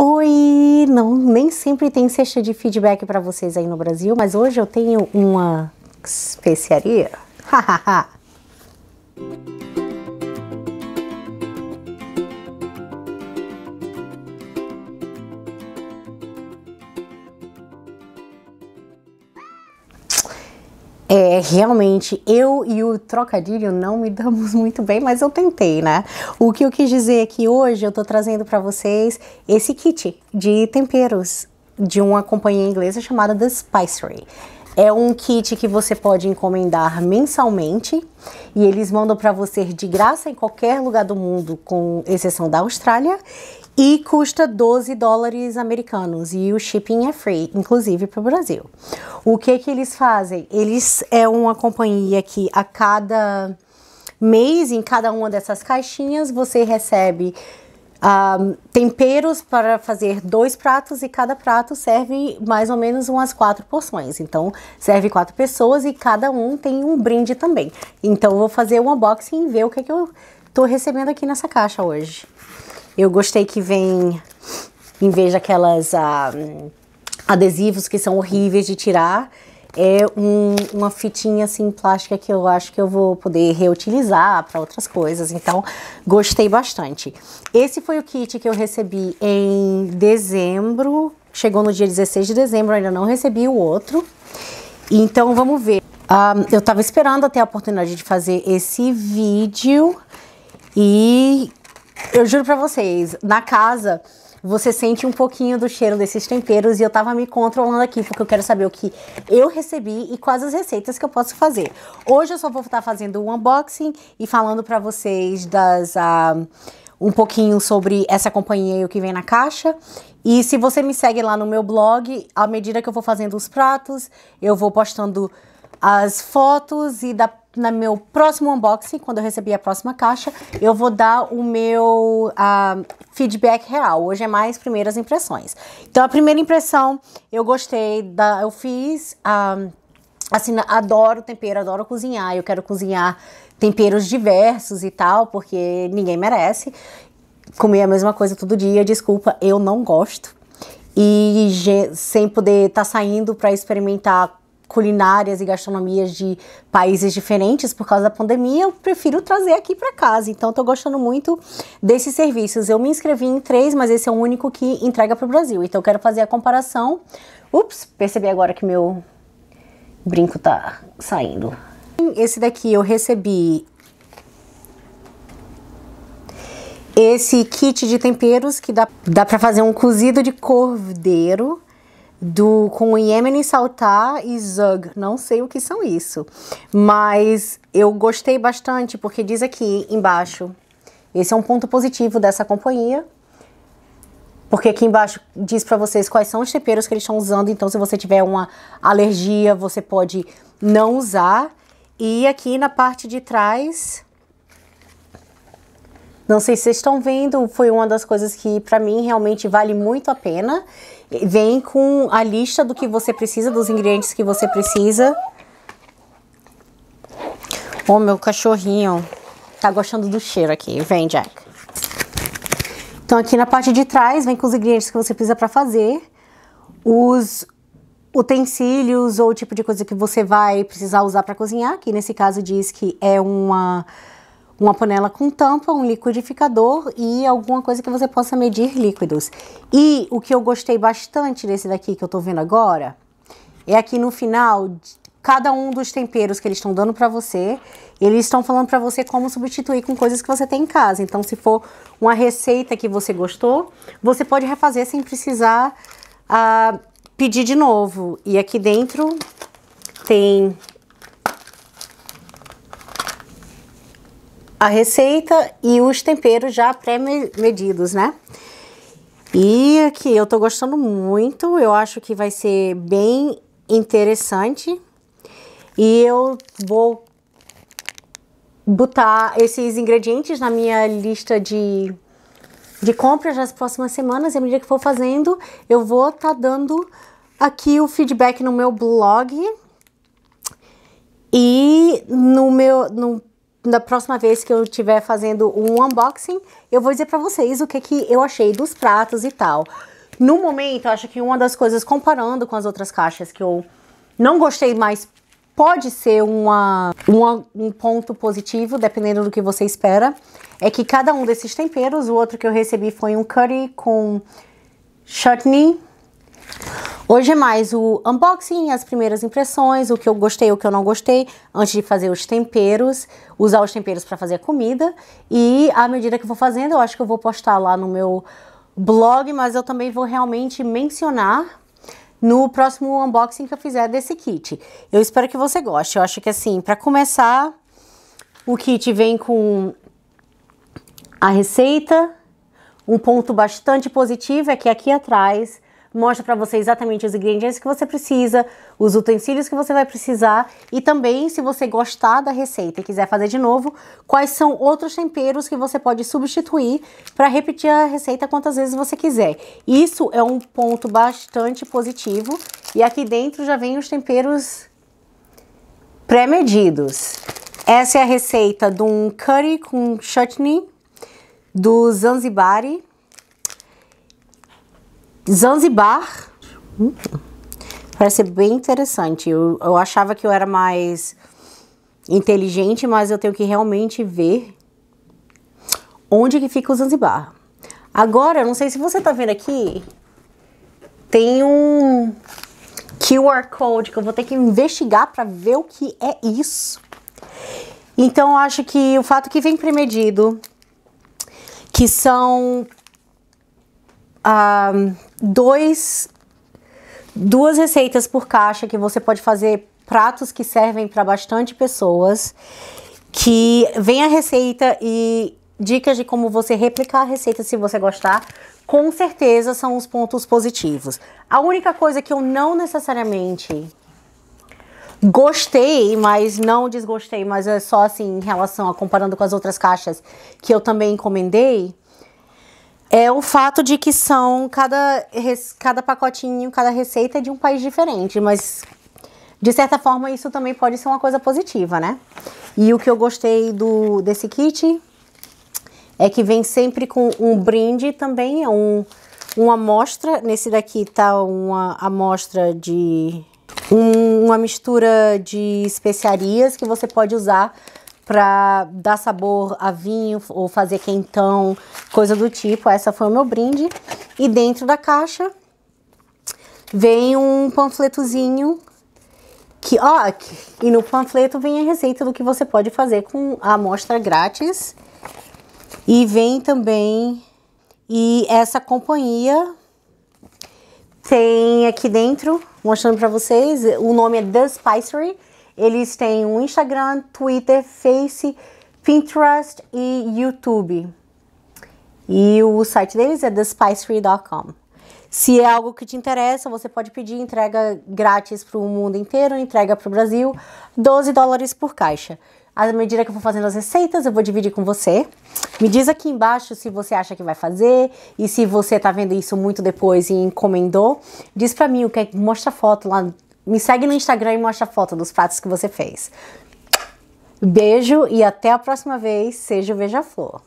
Oi! Não, nem sempre tem cesta de feedback para vocês aí no Brasil, mas hoje eu tenho uma especiaria. Hahaha! É, realmente, eu e o trocadilho não me damos muito bem, mas eu tentei, né? O que eu quis dizer é que hoje eu tô trazendo para vocês esse kit de temperos de uma companhia inglesa chamada The Spicery. É um kit que você pode encomendar mensalmente e eles mandam para você de graça em qualquer lugar do mundo, com exceção da Austrália, e custa 12 dólares americanos e o shipping é free, inclusive para o Brasil. O que que eles fazem? Eles é uma companhia que a cada mês, em cada uma dessas caixinhas, você recebe um, temperos para fazer dois pratos e cada prato serve mais ou menos umas quatro porções. Então, serve quatro pessoas e cada um tem um brinde também. Então, vou fazer um unboxing e ver o que, é que eu tô recebendo aqui nessa caixa hoje. Eu gostei que vem, em vez daquelas adesivos que são horríveis de tirar, é um, uma fitinha assim plástica que eu acho que eu vou poder reutilizar para outras coisas. Então, gostei bastante. Esse foi o kit que eu recebi em dezembro. Chegou no dia 16 de dezembro, ainda não recebi o outro. Então, vamos ver. Um, ah, eu tava esperando até a oportunidade de fazer esse vídeo e eu juro para vocês, na casa você sente um pouquinho do cheiro desses temperos e eu tava me controlando aqui porque eu quero saber o que eu recebi e quais as receitas que eu posso fazer. Hoje eu só vou estar fazendo o unboxing e falando para vocês das uh, um pouquinho sobre essa companhia e o que vem na caixa. E se você me segue lá no meu blog, à medida que eu vou fazendo os pratos, eu vou postando as fotos e da na meu próximo unboxing, quando eu receber a próxima caixa, eu vou dar o meu uh, feedback real. Hoje é mais primeiras impressões. Então, a primeira impressão, eu gostei da. Eu fiz. a assim, adoro tempero, adoro cozinhar. Eu quero cozinhar temperos diversos e tal, porque ninguém merece. Comer a mesma coisa todo dia, desculpa, eu não gosto. E sem poder estar tá saindo para experimentar culinárias e gastronomias de países diferentes por causa da pandemia, eu prefiro trazer aqui para casa. Então, estou gostando muito desses serviços. Eu me inscrevi em três, mas esse é o único que entrega para o Brasil. Então, eu quero fazer a comparação. Ups, percebi agora que meu brinco tá saindo. Esse daqui eu recebi esse kit de temperos que dá, dá para fazer um cozido de cordeiro do com Yemen Saltar e Zug. Não sei o que são isso, mas eu gostei bastante porque diz aqui embaixo. Esse é um ponto positivo dessa companhia. Porque aqui embaixo diz para vocês quais são os temperos que eles estão usando. Então, se você tiver uma alergia, você pode não usar. E aqui na parte de trás não sei se vocês estão vendo, foi uma das coisas que para mim realmente vale muito a pena. Vem com a lista do que você precisa, dos ingredientes que você precisa. Ô, oh, meu cachorrinho tá gostando do cheiro aqui. Vem, Jack. Então aqui na parte de trás vem com os ingredientes que você precisa para fazer, os utensílios ou o tipo de coisa que você vai precisar usar para cozinhar, que nesse caso diz que é uma uma panela com tampa, um liquidificador e alguma coisa que você possa medir líquidos. E o que eu gostei bastante desse daqui que eu tô vendo agora é aqui no final cada um dos temperos que eles estão dando para você, eles estão falando para você como substituir com coisas que você tem em casa. Então, se for uma receita que você gostou, você pode refazer sem precisar ah, pedir de novo. E aqui dentro tem a receita e os temperos já pré-medidos, né? E aqui eu tô gostando muito, eu acho que vai ser bem interessante. E eu vou botar esses ingredientes na minha lista de, de compras nas próximas semanas. E à medida que for fazendo, eu vou estar tá dando aqui o feedback no meu blog e no meu no da próxima vez que eu estiver fazendo um unboxing, eu vou dizer para vocês o que, que eu achei dos pratos e tal. No momento, eu acho que uma das coisas, comparando com as outras caixas que eu não gostei mais, pode ser uma, uma, um ponto positivo, dependendo do que você espera, é que cada um desses temperos, o outro que eu recebi foi um curry com chutney, Hoje é mais o unboxing, as primeiras impressões, o que eu gostei, o que eu não gostei, antes de fazer os temperos, usar os temperos para fazer a comida. E à medida que eu vou fazendo, eu acho que eu vou postar lá no meu blog, mas eu também vou realmente mencionar no próximo unboxing que eu fizer desse kit. Eu espero que você goste. Eu acho que assim, para começar, o kit vem com a receita. Um ponto bastante positivo é que aqui atrás mostra para você exatamente os ingredientes que você precisa, os utensílios que você vai precisar e também, se você gostar da receita e quiser fazer de novo, quais são outros temperos que você pode substituir para repetir a receita quantas vezes você quiser. Isso é um ponto bastante positivo e aqui dentro já vem os temperos pré-medidos. Essa é a receita de um curry com chutney do Zanzibari, Zanzibar. parece hum? ser bem interessante. Eu, eu achava que eu era mais inteligente, mas eu tenho que realmente ver onde que fica o Zanzibar. Agora, eu não sei se você tá vendo aqui, tem um QR Code que eu vou ter que investigar para ver o que é isso. Então, eu acho que o fato que vem premedido, que são uh, dois, duas receitas por caixa que você pode fazer pratos que servem para bastante pessoas. Que vem a receita e dicas de como você replicar a receita se você gostar, com certeza são os pontos positivos. A única coisa que eu não necessariamente gostei, mas não desgostei, mas é só assim em relação a comparando com as outras caixas que eu também encomendei, é o fato de que são cada, cada pacotinho, cada receita é de um país diferente, mas de certa forma isso também pode ser uma coisa positiva, né? E o que eu gostei do desse kit é que vem sempre com um brinde também, é um, uma amostra. Nesse daqui tá uma amostra de um, uma mistura de especiarias que você pode usar para dar sabor a vinho ou fazer quentão, coisa do tipo. Essa foi o meu brinde. E dentro da caixa vem um panfletozinho que, ó, e no panfleto vem a receita do que você pode fazer com a amostra grátis. E vem também e essa companhia tem aqui dentro, mostrando para vocês, o nome é The Spicery eles têm um Instagram, Twitter, Face, Pinterest e YouTube. E o site deles é thespicery.com. Se é algo que te interessa, você pode pedir entrega grátis para o mundo inteiro, entrega para o Brasil, 12 dólares por caixa. À medida que eu for fazendo as receitas, eu vou dividir com você. Me diz aqui embaixo se você acha que vai fazer e se você está vendo isso muito depois e encomendou. Diz para mim o que é, mostra foto lá me segue no Instagram e mostra a foto dos pratos que você fez. Beijo e até a próxima vez. Seja o Beija-Flor.